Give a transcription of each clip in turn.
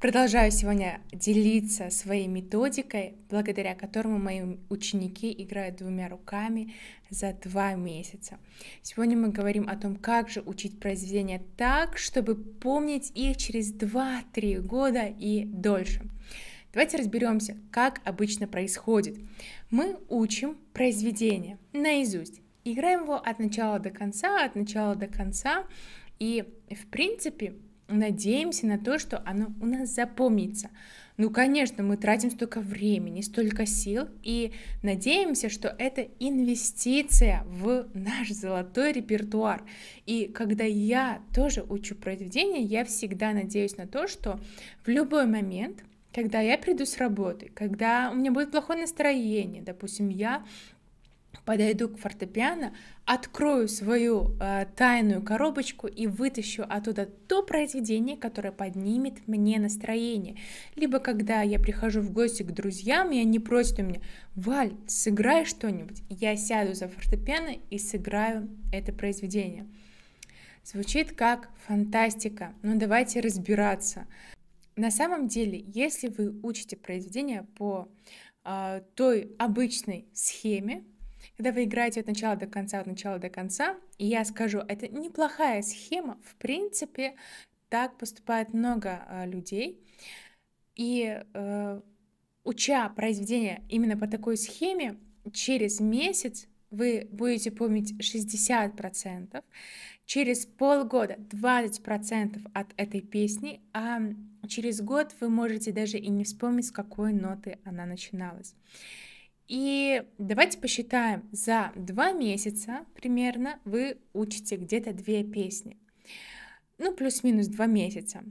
Продолжаю сегодня делиться своей методикой, благодаря которому мои ученики играют двумя руками за два месяца. Сегодня мы говорим о том, как же учить произведения так, чтобы помнить их через 2-3 года и дольше. Давайте разберемся, как обычно происходит. Мы учим произведение наизусть, играем его от начала до конца, от начала до конца, и в принципе надеемся на то, что оно у нас запомнится. Ну, конечно, мы тратим столько времени, столько сил и надеемся, что это инвестиция в наш золотой репертуар. И когда я тоже учу произведение, я всегда надеюсь на то, что в любой момент, когда я приду с работы, когда у меня будет плохое настроение, допустим, я подойду к фортепиано, открою свою э, тайную коробочку и вытащу оттуда то произведение, которое поднимет мне настроение. Либо когда я прихожу в гости к друзьям, и они просят у меня, Валь, сыграй что-нибудь. Я сяду за фортепиано и сыграю это произведение. Звучит как фантастика, но давайте разбираться. На самом деле, если вы учите произведение по э, той обычной схеме, когда вы играете от начала до конца, от начала до конца, и я скажу, это неплохая схема, в принципе, так поступает много э, людей, и э, уча произведение именно по такой схеме, через месяц вы будете помнить 60%, через полгода 20% от этой песни, а через год вы можете даже и не вспомнить, с какой ноты она начиналась. И давайте посчитаем, за два месяца примерно вы учите где-то две песни. Ну, плюс-минус два месяца.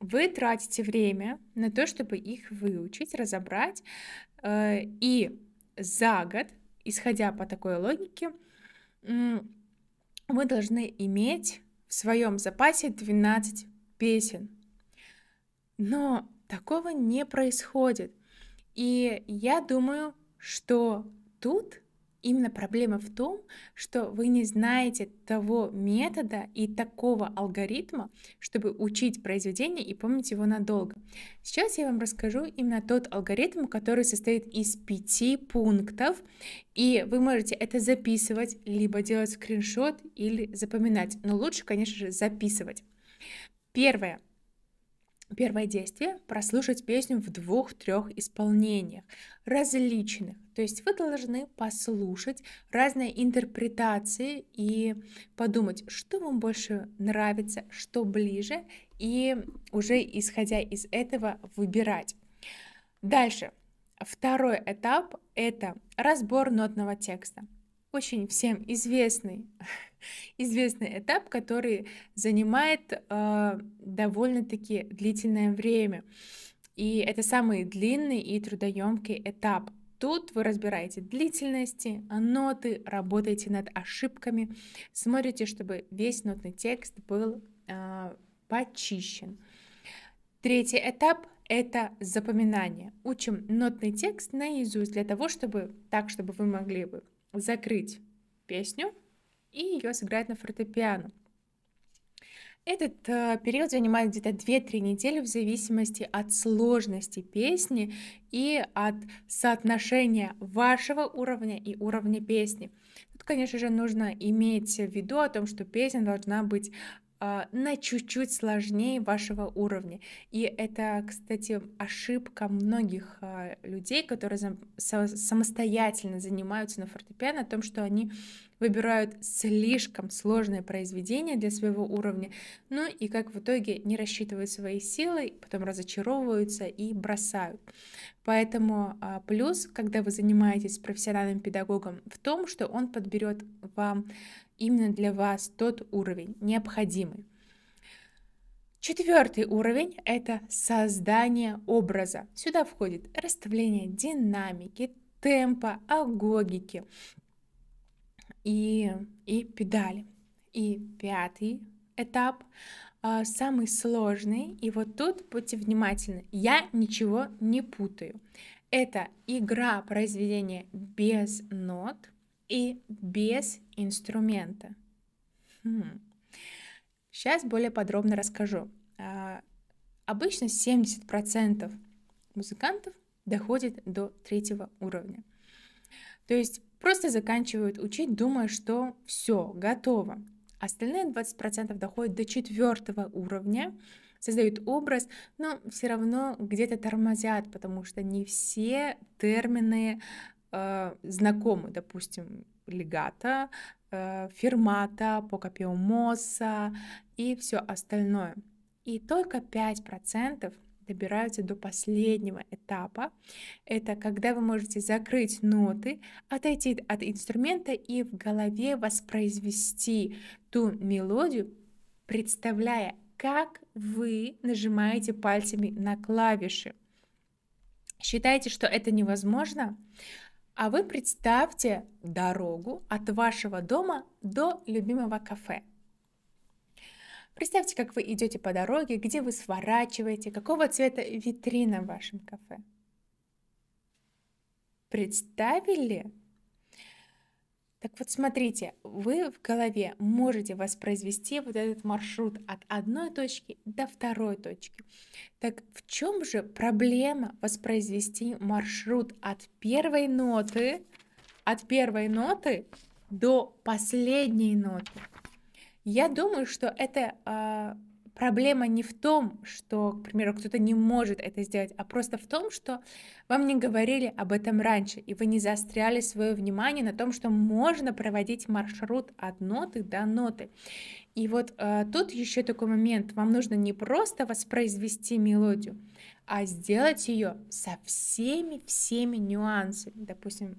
Вы тратите время на то, чтобы их выучить, разобрать. Э, и за год, исходя по такой логике, вы должны иметь в своем запасе 12 песен. Но такого не происходит. И я думаю, что тут именно проблема в том, что вы не знаете того метода и такого алгоритма, чтобы учить произведение и помнить его надолго. Сейчас я вам расскажу именно тот алгоритм, который состоит из пяти пунктов, и вы можете это записывать, либо делать скриншот или запоминать, но лучше, конечно же, записывать. Первое. Первое действие – прослушать песню в двух-трех исполнениях, различных. То есть вы должны послушать разные интерпретации и подумать, что вам больше нравится, что ближе, и уже исходя из этого выбирать. Дальше. Второй этап – это разбор нотного текста очень всем известный, известный этап, который занимает э, довольно-таки длительное время. И это самый длинный и трудоемкий этап. Тут вы разбираете длительности, ноты, работаете над ошибками, смотрите, чтобы весь нотный текст был э, почищен. Третий этап – это запоминание. Учим нотный текст наизусть для того, чтобы так, чтобы вы могли бы закрыть песню и ее сыграть на фортепиано. Этот э, период занимает где-то 2-3 недели в зависимости от сложности песни и от соотношения вашего уровня и уровня песни. Тут, конечно же, нужно иметь в виду о том, что песня должна быть а, на чуть-чуть сложнее вашего уровня. И это, кстати, ошибка многих а, людей, которые самостоятельно занимаются на фортепиано, о том, что они выбирают слишком сложное произведение для своего уровня, ну и как в итоге не рассчитывают свои силы, потом разочаровываются и бросают. Поэтому а, плюс, когда вы занимаетесь с профессиональным педагогом, в том, что он подберет вам именно для вас тот уровень необходимый. Четвертый уровень – это создание образа. Сюда входит расставление динамики, темпа, агогики и, и педали. И пятый этап а, самый сложный, и вот тут будьте внимательны, я ничего не путаю. Это игра произведения без нот – и без инструмента. Хм. Сейчас более подробно расскажу. А, обычно 70% музыкантов доходит до третьего уровня. То есть просто заканчивают учить, думая, что все, готово. Остальные 20% доходят до четвертого уровня, создают образ, но все равно где-то тормозят, потому что не все термины э, знакомы, допустим, легата, э, фермата, покапиомоса и все остальное. И только 5% добираются до последнего этапа. Это когда вы можете закрыть ноты, отойти от инструмента и в голове воспроизвести ту мелодию, представляя, как вы нажимаете пальцами на клавиши. Считаете, что это невозможно? А вы представьте дорогу от вашего дома до любимого кафе. Представьте, как вы идете по дороге, где вы сворачиваете, какого цвета витрина в вашем кафе. Представили? Так вот смотрите, вы в голове можете воспроизвести вот этот маршрут от одной точки до второй точки. Так в чем же проблема воспроизвести маршрут от первой ноты, от первой ноты до последней ноты? Я думаю, что это а, проблема не в том, что, к примеру, кто-то не может это сделать, а просто в том, что вам не говорили об этом раньше, и вы не заостряли свое внимание на том, что можно проводить маршрут от ноты до ноты. И вот э, тут еще такой момент, вам нужно не просто воспроизвести мелодию, а сделать ее со всеми-всеми нюансами. Допустим,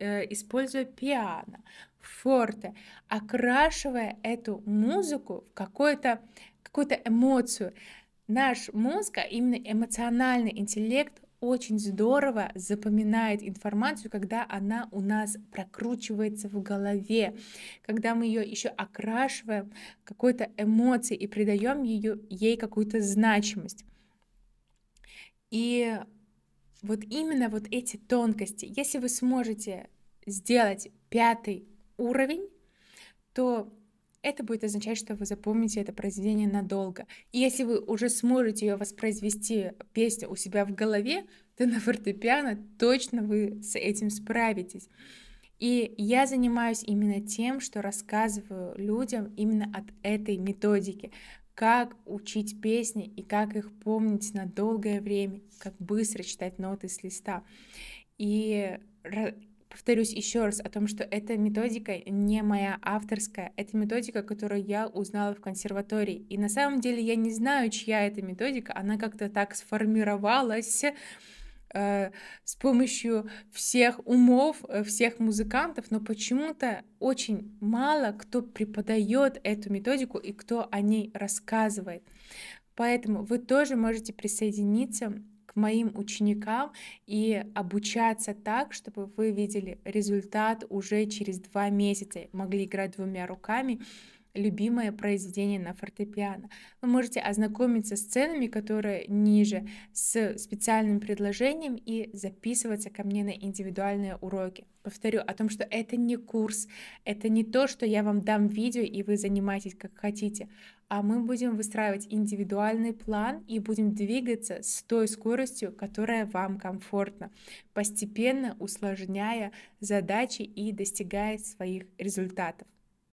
Э, используя пиано, форте, окрашивая эту музыку в какую-то какую эмоцию. Наш мозг, а именно эмоциональный интеллект, очень здорово запоминает информацию, когда она у нас прокручивается в голове, когда мы ее еще окрашиваем какой-то эмоцией и придаем ей какую-то значимость. И вот именно вот эти тонкости, если вы сможете сделать пятый уровень, то это будет означать, что вы запомните это произведение надолго. И если вы уже сможете ее воспроизвести, песню у себя в голове, то на фортепиано точно вы с этим справитесь. И я занимаюсь именно тем, что рассказываю людям именно от этой методики как учить песни и как их помнить на долгое время, как быстро читать ноты с листа. И повторюсь еще раз о том, что эта методика не моя авторская, это методика, которую я узнала в консерватории. И на самом деле я не знаю, чья эта методика, она как-то так сформировалась Э, с помощью всех умов, э, всех музыкантов, но почему-то очень мало кто преподает эту методику и кто о ней рассказывает. Поэтому вы тоже можете присоединиться к моим ученикам и обучаться так, чтобы вы видели результат уже через два месяца, могли играть двумя руками любимое произведение на фортепиано. Вы можете ознакомиться с ценами, которые ниже, с специальным предложением и записываться ко мне на индивидуальные уроки. Повторю о том, что это не курс, это не то, что я вам дам видео и вы занимаетесь как хотите, а мы будем выстраивать индивидуальный план и будем двигаться с той скоростью, которая вам комфортна, постепенно усложняя задачи и достигая своих результатов.